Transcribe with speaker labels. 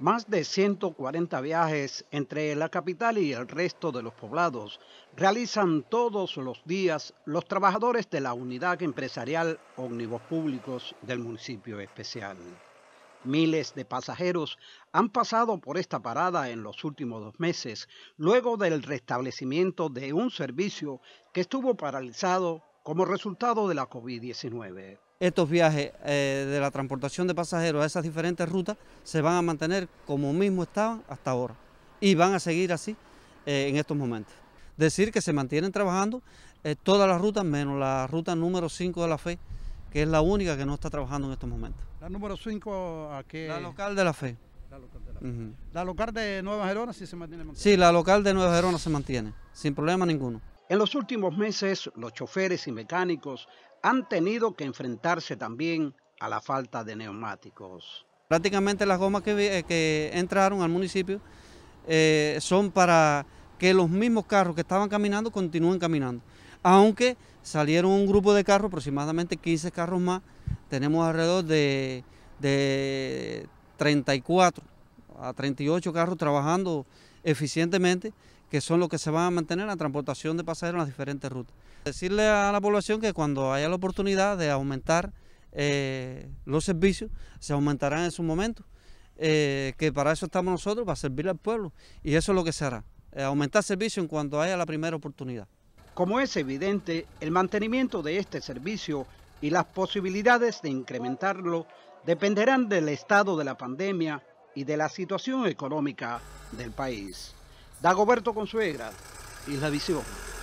Speaker 1: Más de 140 viajes entre la capital y el resto de los poblados realizan todos los días los trabajadores de la unidad empresarial ómnibus públicos del municipio especial. Miles de pasajeros han pasado por esta parada en los últimos dos meses, luego del restablecimiento de un servicio que estuvo paralizado como resultado de la COVID-19
Speaker 2: estos viajes eh, de la transportación de pasajeros a esas diferentes rutas se van a mantener como mismo estaban hasta ahora y van a seguir así eh, en estos momentos. Decir que se mantienen trabajando eh, todas las rutas menos la ruta número 5 de la FE, que es la única que no está trabajando en estos momentos.
Speaker 1: ¿La número 5 a qué? La local de la FE. La local de, la, la local de Nueva Gerona sí se mantiene.
Speaker 2: Sí, la local de Nueva Gerona se mantiene, sin problema ninguno. En los últimos meses, los choferes y
Speaker 1: mecánicos han tenido que enfrentarse también a la falta de neumáticos.
Speaker 2: Prácticamente las gomas que, eh, entraron al municipio eh, son para que los mismos carros que estaban caminando continúen caminando. Aunque salieron un grupo de carros, aproximadamente 15 carros más, tenemos alrededor de 34 a 38 carros trabajando eficientemente, que son los que se van a mantener la transportación de pasajeros en las diferentes rutas. Decirle a la población que cuando haya la oportunidad de aumentar eh, los servicios, se aumentarán en su momento, eh, que para eso estamos nosotros, para servir al pueblo, y eso es lo que se hará, eh, aumentar servicios en cuanto haya la primera oportunidad. Como es evidente, el mantenimiento
Speaker 1: de este servicio y las posibilidades de incrementarlo dependerán del estado de la pandemia y de la situación económica del país. Dagoberto Consuegra, la Visión.